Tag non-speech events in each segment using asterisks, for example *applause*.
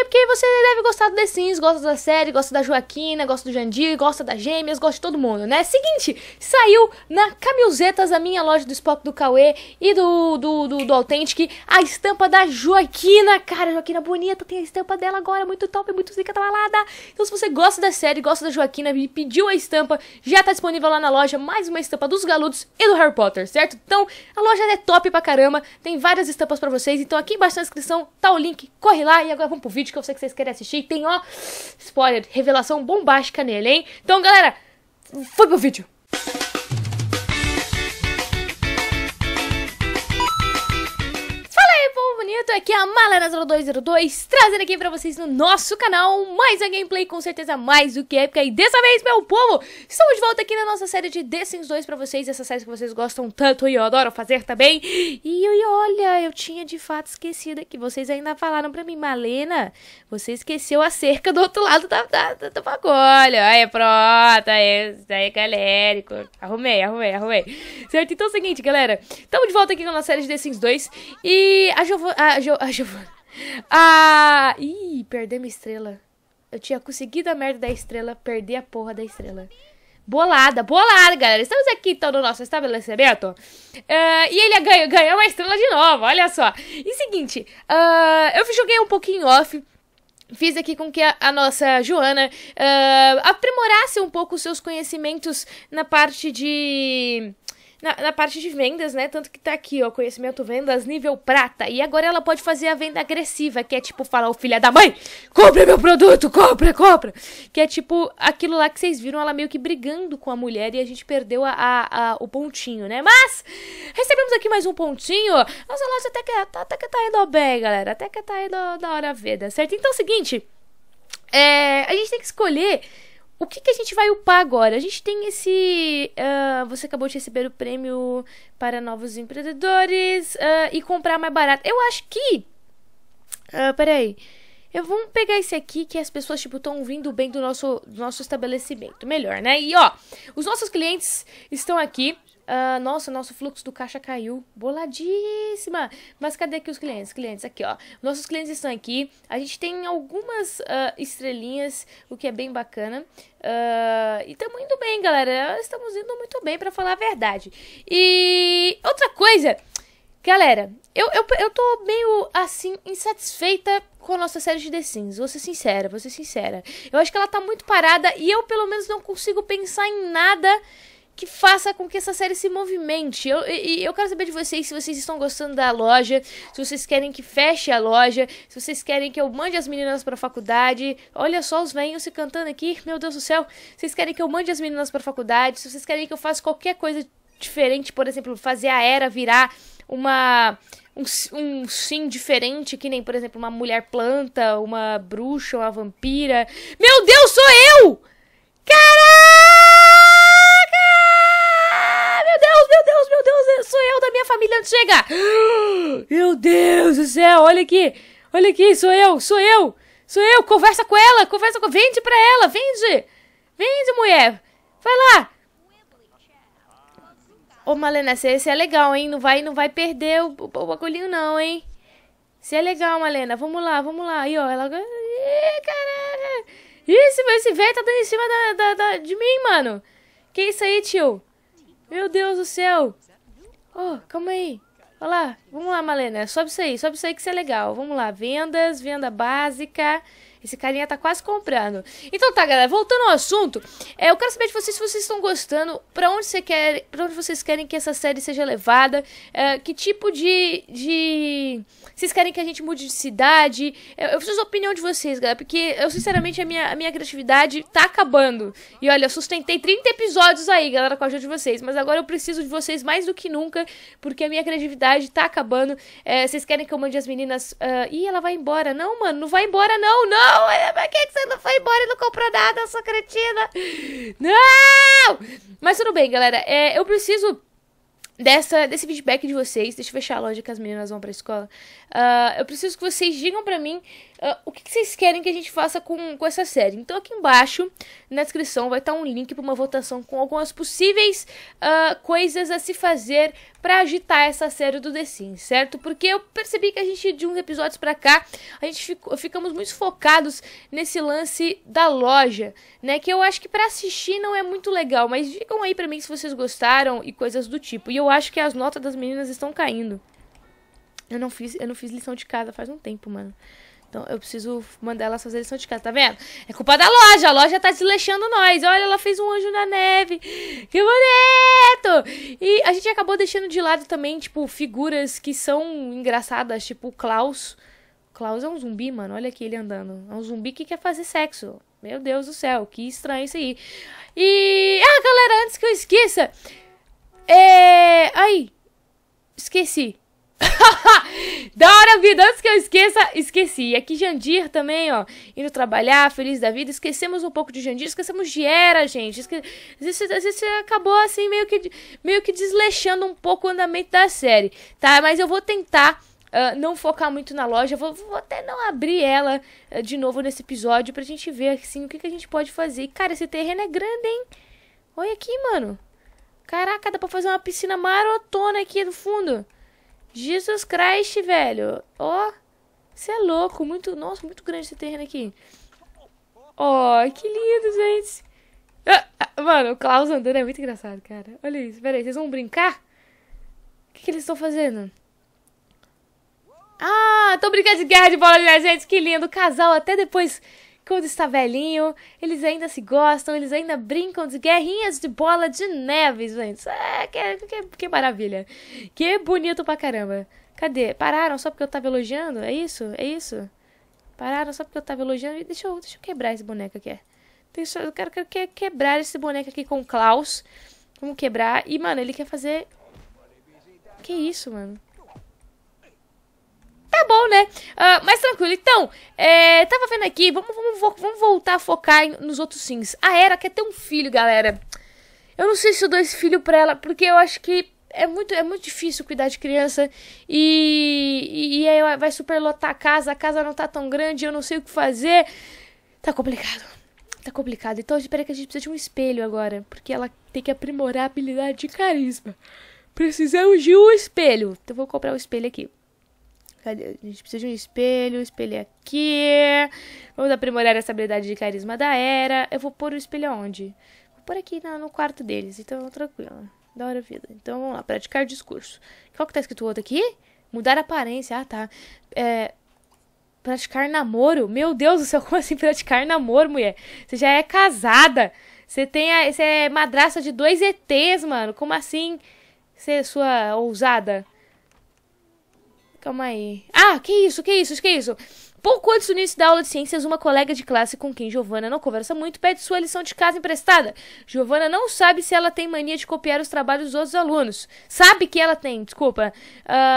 porque você deve gostar do The Sims, gosta da série, gosta da Joaquina, gosta do Jandir, gosta das gêmeas, gosta de todo mundo, né? Seguinte, saiu na Camisetas, a minha loja do Spock do Cauê e do, do, do, do Authentic, a estampa da Joaquina, cara, Joaquina bonita, tem a estampa dela agora, muito top, muito zica, tá balada. Então se você gosta da série, gosta da Joaquina e pediu a estampa, já tá disponível lá na loja, mais uma estampa dos Galudos e do Harry Potter, certo? Então, a loja é top pra caramba, tem várias estampas para vocês, então aqui embaixo na descrição tá o link, corre lá e agora vamos pro vídeo vídeo que eu sei que vocês querem assistir. E tem, ó, spoiler, revelação bombástica nele, hein? Então, galera, foi pro vídeo. Bem-vindo aqui é a Malena0202 trazendo aqui pra vocês no nosso canal mais a gameplay com certeza mais do que épica. E dessa vez, meu povo, estamos de volta aqui na nossa série de The Sims 2 pra vocês, essa série que vocês gostam tanto e eu adoro fazer também. E, e olha, eu tinha de fato esquecido aqui, vocês ainda falaram pra mim, Malena, você esqueceu a cerca do outro lado da, da, da, da bagulha. Aí, pronto, aí, aí, galérico. Arrumei, arrumei, arrumei. Certo? Então é o seguinte, galera, estamos de volta aqui na nossa série de The Sims 2 e a jo a Giovana. Ah! Ih, perdemos a estrela. Eu tinha conseguido a merda da estrela, perdi a porra da estrela. Bolada, bolada, galera. Estamos aqui então no nosso estabelecimento. Uh, e ele ganhou, ganhou uma estrela de novo, olha só. E seguinte, uh, eu joguei um pouquinho off fiz aqui com que a, a nossa Joana uh, aprimorasse um pouco os seus conhecimentos na parte de na, na, parte de vendas, né? Tanto que tá aqui, ó, conhecimento vendas nível prata. E agora ela pode fazer a venda agressiva, que é tipo falar o filho da mãe, compra meu produto, compra, compra. Que é tipo aquilo lá que vocês viram, ela meio que brigando com a mulher e a gente perdeu a, a, a o pontinho, né? Mas recebemos aqui mais um pontinho. Nossa loja até que, tá, até que tá indo bem, galera. Até que tá indo da hora a vida, certo? Então é o seguinte, é, a gente tem que escolher o que, que a gente vai upar agora? A gente tem esse. Uh, você acabou de receber o prêmio para novos empreendedores uh, e comprar mais barato. Eu acho que. Uh, peraí. Eu vou pegar esse aqui que as pessoas, tipo, estão vindo bem do nosso, do nosso estabelecimento. Melhor, né? E, ó, os nossos clientes estão aqui. Ah, nossa, nosso fluxo do caixa caiu. Boladíssima! Mas cadê aqui os clientes? Clientes, aqui, ó. Nossos clientes estão aqui. A gente tem algumas uh, estrelinhas, o que é bem bacana. Uh, e estamos indo bem, galera. Estamos indo muito bem, para falar a verdade. E outra coisa, galera, eu, eu, eu tô meio assim, insatisfeita com a nossa série de The Sims. Vou ser sincera, vou ser sincera. Eu acho que ela tá muito parada e eu, pelo menos, não consigo pensar em nada que faça com que essa série se movimente. Eu, e eu quero saber de vocês se vocês estão gostando da loja, se vocês querem que feche a loja, se vocês querem que eu mande as meninas pra faculdade. Olha só os venhos se cantando aqui, meu Deus do céu. Vocês querem que eu mande as meninas pra faculdade, se vocês querem que eu faça qualquer coisa diferente, por exemplo, fazer a era virar uma um, um, sim diferente, que nem, por exemplo, uma mulher planta, uma bruxa, uma vampira. Meu Deus, sou eu! Caralho! eu da minha família antes de chegar. *gasps* Meu Deus do céu, olha aqui. Olha aqui, sou eu, sou eu. Sou eu, conversa com ela, conversa com... Vende pra ela, vende. Vende, mulher. Vai lá. Ô, Malena, você é legal, hein? Não vai, não vai perder o, o, o bagulhinho, não, hein? Você é legal, Malena. Vamos lá, vamos lá. Aí, ó, ela... Ih, caraca. Isso, esse velho tá dando em cima da, da, da, de mim, mano. Que isso aí, tio? Meu Deus do céu. Oh, calma aí. Olha lá. Vamos lá, Malena. É Sobe isso aí. Sobe isso aí que isso é legal. Vamos lá. Vendas, venda básica. Esse carinha tá quase comprando. Então tá, galera, voltando ao assunto, é, eu quero saber de vocês se vocês estão gostando, para onde você quer, para onde vocês querem que essa série seja levada, é, que tipo de, de vocês querem que a gente mude de cidade? Eu, eu preciso da opinião de vocês, galera, porque eu sinceramente a minha, a minha criatividade tá acabando. E olha, eu sustentei 30 episódios aí, galera, com a ajuda de vocês, mas agora eu preciso de vocês mais do que nunca, porque a minha criatividade tá acabando. É, vocês querem que eu mande as meninas. Uh, Ih, ela vai embora. Não, mano, não vai embora, não, não! não! Por que, você não foi embora e não comprou nada, sua cretina? Não! Mas tudo bem, galera. É, eu preciso dessa, desse feedback de vocês. Deixa eu fechar a loja que as meninas vão pra escola. Uh, eu preciso que vocês digam pra mim uh, o que, que, vocês querem que a gente faça com, com essa série. Então aqui embaixo, na descrição, vai estar tá um link pra uma votação com algumas possíveis uh, coisas a se fazer para agitar essa série do The Sims, certo? Porque eu percebi que a gente, de uns episódios para cá, a gente ficamos muito focados nesse lance da loja, né? Que eu acho que para assistir não é muito legal, mas digam aí pra mim se vocês gostaram e coisas do tipo. E eu acho que as notas das meninas estão caindo. Eu não fiz, eu não fiz lição de casa faz um tempo, mano. Então eu preciso mandar elas fazer lição de casa, tá vendo? É culpa da loja, a loja tá desleixando nós. Olha, ela fez um anjo na neve. Que bonito! E a gente acabou deixando de lado também, tipo, figuras que são engraçadas, tipo o Klaus. Klaus é um zumbi, mano. Olha aqui ele andando. É um zumbi que quer fazer sexo. Meu Deus do céu, que estranho isso aí. E. Ah, galera, antes que eu esqueça. É. Aí. Esqueci. *laughs* da hora, vida. Antes que eu esqueça, esqueci. Aqui Jandir também, ó. Indo trabalhar, feliz da vida. Esquecemos um pouco de Jandir, esquecemos de Era, gente. Esque... Às, vezes, às vezes acabou assim, meio que, meio que desleixando um pouco o andamento da série, tá? Mas eu vou tentar. Uh, não focar muito na loja, vou, vou até não abrir ela uh, de novo nesse episódio pra gente ver assim o que, que a gente pode fazer. Cara, esse terreno é grande, hein? Olha aqui, mano. Caraca, dá pra fazer uma piscina marotona aqui no fundo. Jesus Christ, velho. Ó, oh, você é louco. Muito, nossa, muito grande esse terreno aqui. Ó, oh, que lindo, gente. Ah, ah, mano, o Klaus andando é muito engraçado, cara. Olha isso. Pera aí, vocês vão brincar? O que, que eles estão fazendo? Ah, tô brincando de guerra de bola, gente? Que lindo. O casal até depois quando está velhinho, eles ainda se gostam, eles ainda brincam de guerrinhas de bola de neve, gente. Ah, que, que, que maravilha. Que bonito pra caramba. Cadê? Pararam só porque eu tava elogiando? É isso? É isso? Pararam só porque eu tava elogiando? Deixa eu, deixa eu quebrar esse boneco aqui. É. Deixa, eu quero, quero quebrar esse boneco aqui com o Klaus. Vamos quebrar. E, mano, ele quer fazer... Que isso, mano? tá bom, né? Uh, mas tranquilo. Então, é, tava vendo aqui, vamos, vamos, vamos voltar a focar em, nos outros sims. A Era quer ter um filho, galera. Eu não sei se eu dou esse filho pra ela, porque eu acho que é muito, é muito difícil cuidar de criança e, e, e aí vai superlotar a casa, a casa não tá tão grande, eu não sei o que fazer. Tá complicado. Tá complicado. Então, espera que a gente precisa de um espelho agora, porque ela tem que aprimorar a habilidade de carisma. Precisamos de um espelho. Então, vou comprar o um espelho aqui. Cadê? A gente precisa de um espelho, espelho aqui. Vamos aprimorar essa habilidade de carisma da era. Eu vou pôr o espelho aonde? Vou pôr aqui no, quarto deles, então tranquilo. Da hora vida. Então vamos lá, praticar discurso. Qual que tá escrito o outro aqui? Mudar aparência, ah tá. É, praticar namoro? Meu Deus do céu, como assim praticar namoro, mulher? Você já é casada. Você tem a, você é madraça de dois ETs, mano. Como assim ser é sua ousada? Calma aí. Ah, que isso, que isso, que isso. Pouco antes do início da aula de ciências, uma colega de classe com quem Giovanna não conversa muito pede sua lição de casa emprestada. Giovanna não sabe se ela tem mania de copiar os trabalhos dos outros alunos. Sabe que ela tem, desculpa.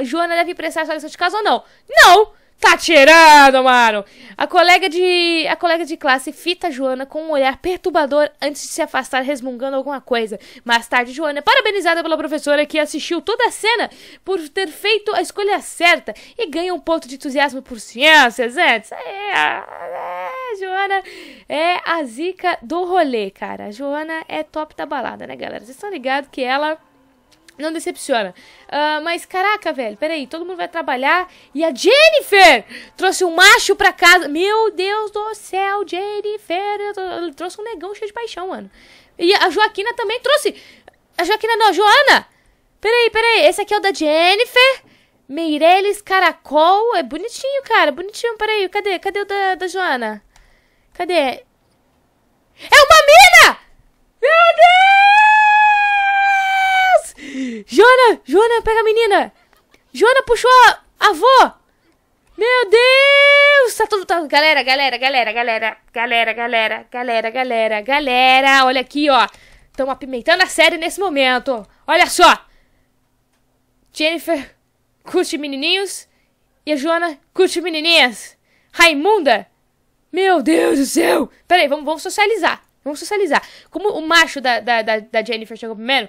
Uh, Joana deve emprestar sua lição de casa ou não? Não! Tá tirando, mano! A colega de. A colega de classe fita Joana com um olhar perturbador antes de se afastar, resmungando alguma coisa. Mais tarde, Joana, parabenizada pela professora que assistiu toda a cena por ter feito a escolha certa e ganha um ponto de entusiasmo por ciências, é. É, é, Joana é a zica do rolê, cara. A Joana é top da balada, né, galera? Vocês estão ligados que ela não decepciona. Uh, mas, caraca, velho, peraí, todo mundo vai trabalhar e a Jennifer trouxe um macho pra casa. Meu Deus do céu, Jennifer trouxe um negão cheio de paixão, mano. E a Joaquina também trouxe. A Joaquina não, a Joana. Peraí, peraí, esse aqui é o da Jennifer. Meirelles Caracol. É bonitinho, cara, bonitinho. Peraí, cadê? Cadê o da, da Joana? Cadê? É uma mina! Meu Deus! Jona! Jona, pega a menina! Jona puxou a avó. Meu Deus! Tá tudo. Tá... Galera, galera, galera, galera, galera, galera, galera, galera, galera. Olha aqui, ó. Tão apimentando a série nesse momento. Olha só! Jennifer curte menininhos e a Joana curte menininhas. Raimunda! Meu Deus do céu! Peraí, vamos, vamos socializar. Vamos socializar. Como o macho da, da, da, da Jennifer chegou primeiro,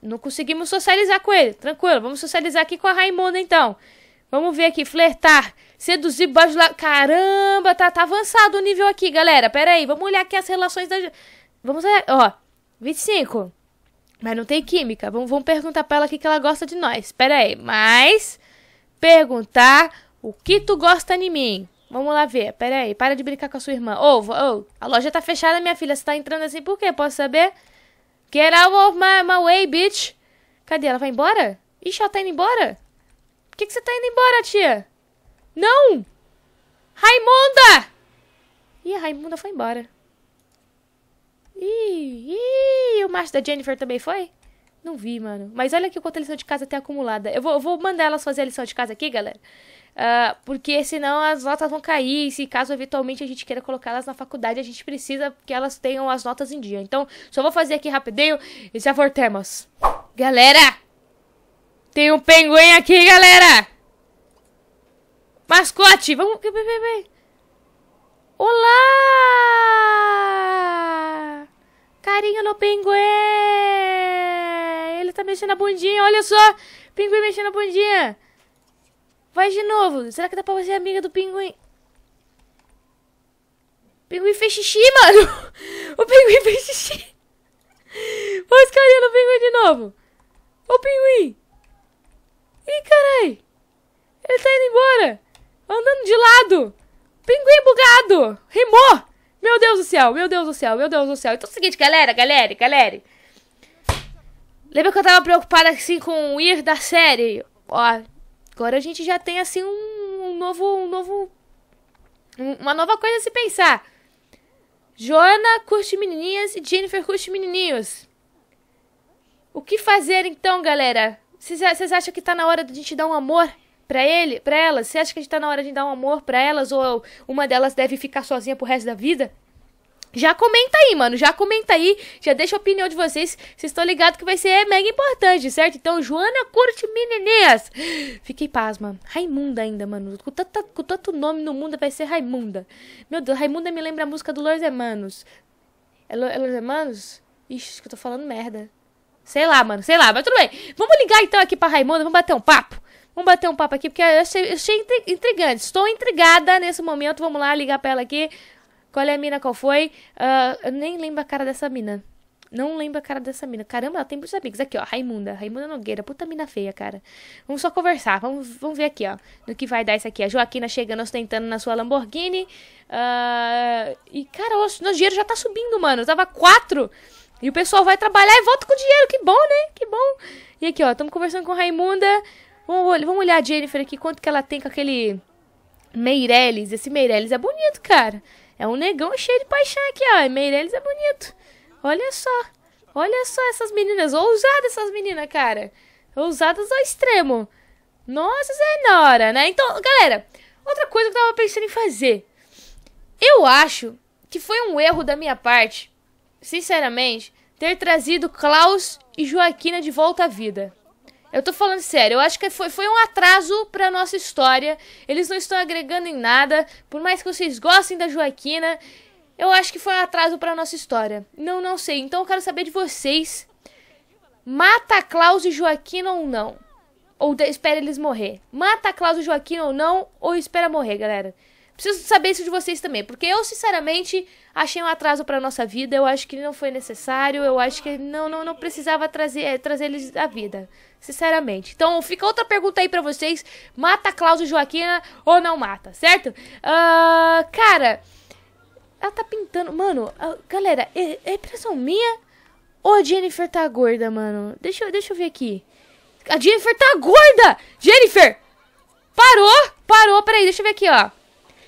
não conseguimos socializar com ele. Tranquilo, vamos socializar aqui com a Raimunda então. Vamos ver aqui, flertar, seduzir, bajular. Caramba, tá, tá avançado o nível aqui, galera. Pera aí, vamos olhar aqui as relações da. Vamos olhar, ó. 25. Mas não tem química. Vamos, vamos perguntar pra ela o que ela gosta de nós. Pera aí, mas. Perguntar o que tu gosta de mim. Vamos lá ver. Pera aí, para de brincar com a sua irmã. Ô, oh, oh, a loja tá fechada, minha filha. Você tá entrando assim por quê? Posso saber? Get out of my, my way, bitch! Cadê? Ela vai embora? Ixi, ela tá indo embora? Por que, que você tá indo embora, tia? Não! Raimunda! Ih, a Raimunda foi embora. Ih, ih, o macho da Jennifer também foi? Não vi, mano. Mas olha aqui o quanto a lição de casa tem acumulada. Eu vou, eu vou mandar elas fazer a lição de casa aqui, galera. Uh, porque senão as notas vão cair. E se caso eventualmente a gente queira colocá-las na faculdade, a gente precisa que elas tenham as notas em dia. Então, só vou fazer aqui rapidinho e já voltamos. Galera! Tem um pinguim aqui, galera! Mascote! Vamos. Vem, vem, vem. Olá! Carinho no pinguim! Ele tá mexendo a bundinha, olha só! Pinguim mexendo a bundinha! Vai de novo. Será que dá pra você ser amiga do pinguim? O pinguim fez xixi, *laughs* mano. O pinguim fez xixi. Olha os carinha no pinguim de novo. Ô, pinguim. Ih, carai. Ele tá indo embora. Andando de lado. Pinguim bugado. Rimou. Meu Deus do céu, meu Deus do céu, meu Deus do céu. Então é o seguinte, galera, galera, galera. Lembra que eu tava preocupada assim com o ir da série? Ó, Agora a gente já tem assim um, um novo, um novo, um, uma nova coisa a se pensar. Joana curte menininhas e Jennifer curte menininhos. O que fazer então, galera? Vocês acham que tá na hora de a gente dar um amor para ele, para elas? Você acha que a gente tá na hora de dar um amor para elas ou uma delas deve ficar sozinha pro resto da vida? Já comenta aí, mano. Já comenta aí. Já deixa a opinião de vocês. Vocês estão ligados que vai ser mega importante, certo? Então, Joana curte menininhas. Fiquei pasma. Raimunda ainda, mano. Com tanto, com tanto nome no mundo vai ser Raimunda. Meu Deus, Raimunda me lembra a música do Los Hermanos. É, Lo, é Los Hermanos? Ixi, acho que eu tô falando merda. Sei lá, mano. Sei lá, mas tudo bem. Vamos ligar então aqui pra Raimunda. Vamos bater um papo. Vamos bater um papo aqui, porque eu achei, eu achei intrigante. Estou intrigada nesse momento. Vamos lá ligar pra ela aqui. Qual é a mina? Qual foi? Uh, eu nem lembro a cara dessa mina. Não lembro a cara dessa mina. Caramba, ela tem muitos amigos. Aqui, ó, Raimunda. Raimunda Nogueira. Puta mina feia, cara. Vamos só conversar. Vamos, vamos ver aqui, ó. No que vai dar isso aqui. A Joaquina chegando, ostentando na sua Lamborghini. Uh, e, cara, o nosso dinheiro já tá subindo, mano. Eu tava quatro. E o pessoal vai trabalhar e volta com dinheiro. Que bom, né? Que bom. E aqui, ó. Estamos conversando com Raimunda. Vamos, vamos olhar a Jennifer aqui. Quanto que ela tem com aquele Meirelles. Esse Meirelles é bonito, cara. É um negão cheio de paixão aqui, ó. E Meirelles é bonito. Olha só. Olha só essas meninas. Ousadas essas meninas, cara. Ousadas ao extremo. Nossa senhora, né? Então, galera, outra coisa que eu tava pensando em fazer. Eu acho que foi um erro da minha parte, sinceramente, ter trazido Klaus e Joaquina de volta à vida. Eu tô falando sério, eu acho que foi, foi um atraso pra nossa história. Eles não estão agregando em nada. Por mais que vocês gostem da Joaquina, eu acho que foi um atraso pra nossa história. Não, não sei. Então eu quero saber de vocês. Mata Klaus e Joaquina ou não? Ou espera eles morrer? Mata Klaus e Joaquina ou não? Ou espera morrer, galera? Preciso saber isso de vocês também, porque eu, sinceramente, achei um atraso para nossa vida. Eu acho que não foi necessário, eu acho que não, não, não precisava trazer, é, trazer eles à vida, sinceramente. Então, fica outra pergunta aí para vocês: mata Cláudio Joaquina ou não mata, certo? Uh, cara, ela tá pintando. Mano, uh, galera, é, é impressão minha ou a Jennifer tá gorda, mano? Deixa, eu, deixa eu ver aqui. A Jennifer tá gorda! Jennifer! Parou! Parou, peraí, deixa eu ver aqui, ó.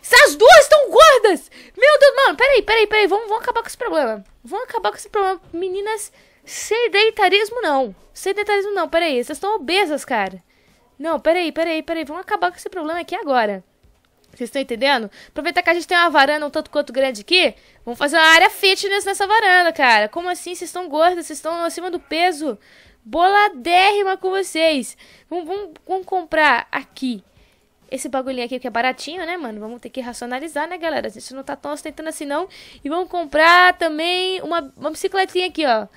Essas duas estão gordas! Meu Deus, mano, peraí, peraí, peraí. Vamos, vamos acabar com esse problema. Vamos acabar com esse problema. Meninas, sedentarismo não. Sedentarismo não, peraí. Vocês estão obesas, cara. Não, peraí, peraí, peraí. Vamos acabar com esse problema aqui agora. Vocês estão entendendo? Aproveitar que a gente tem uma varanda um tanto quanto grande aqui, vamos fazer uma área fitness nessa varanda, cara. Como assim? Vocês estão gordas, vocês estão acima do peso. Boladérrima com vocês. Vamos, vamos, vamos comprar aqui esse bagulhinho aqui que é baratinho, né, mano? Vamos ter que racionalizar, né, galera? A gente não tá tão ostentando assim, não. E vamos comprar também uma, uma bicicletinha aqui, ó.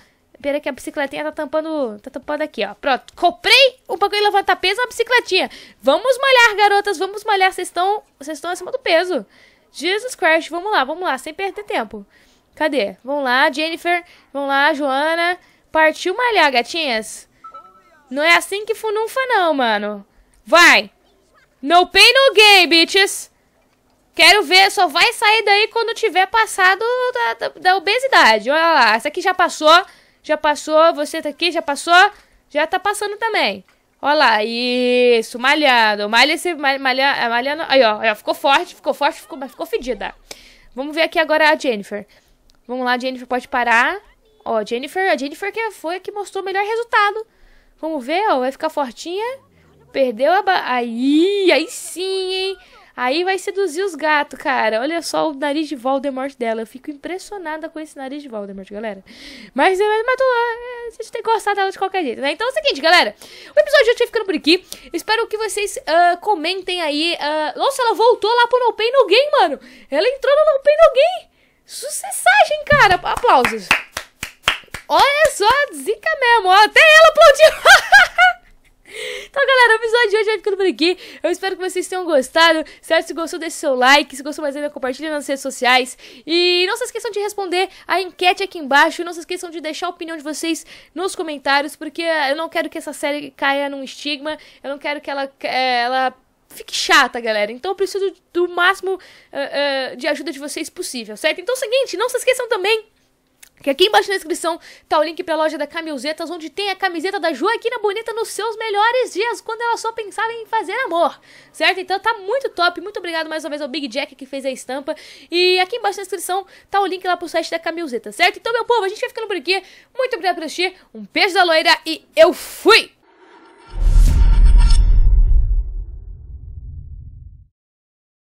Pera que a bicicletinha tá tampando, tá tampando aqui, ó. Pronto, comprei um bagulho levantar peso uma bicicletinha. Vamos malhar, garotas, vamos malhar. Vocês estão, vocês estão acima do peso. Jesus Christ, vamos lá, vamos lá, sem perder tempo. Cadê? Vamos lá, Jennifer, vamos lá, Joana. Partiu malhar, gatinhas. Não é assim que funufa, não, mano. Vai! No pain, no gain, bitches. Quero ver, só vai sair daí quando tiver passado da, da, da, obesidade. Olha lá, essa aqui já passou, já passou, você tá aqui, já passou, já tá passando também. Olha lá, isso, malhando, malha esse, malha, é, malhando, aí ó, aí ó, ficou forte, ficou forte, ficou, mas ficou fedida. Vamos ver aqui agora a Jennifer. Vamos lá, Jennifer pode parar. Ó, Jennifer, a Jennifer que foi a que mostrou o melhor resultado. Vamos ver, ó, vai ficar fortinha. Perdeu a ba... Aí, aí sim, hein? Aí vai seduzir os gatos, cara. Olha só o nariz de Voldemort dela. Eu fico impressionada com esse nariz de Voldemort, galera. Mas, mas tô, é, vocês têm que gostar dela de qualquer jeito, né? Então é o seguinte, galera. O episódio já tinha ficando por aqui. Espero que vocês uh, comentem aí. Uh... Nossa, ela voltou lá pro No Pain No Game, mano. Ela entrou no No Pain No Game. Sucessagem, cara. Aplausos. Olha só, zica mesmo. Até ela aplaudiu. *laughs* Então, galera, o episódio de hoje vai ficando por aqui. Eu espero que vocês tenham gostado. Certo? Se gostou, deixe seu like. Se gostou mais ainda, compartilhe nas redes sociais. E não se esqueçam de responder a enquete aqui embaixo. Não se esqueçam de deixar a opinião de vocês nos comentários, porque eu não quero que essa série caia num estigma. Eu não quero que ela, ela fique chata, galera. Então eu preciso do máximo uh, uh, de ajuda de vocês possível, certo? Então é o seguinte, não se esqueçam também que aqui embaixo na descrição tá o link pra loja da Camisetas, onde tem a camiseta da Joaquina Bonita nos seus melhores dias, quando ela só pensava em fazer amor, certo? Então tá muito top, muito obrigado mais uma vez ao Big Jack que fez a estampa, e aqui embaixo na descrição tá o link lá pro site da Camiseta, certo? Então, meu povo, a gente vai ficando por aqui, muito obrigado por assistir, um beijo da loira e eu fui!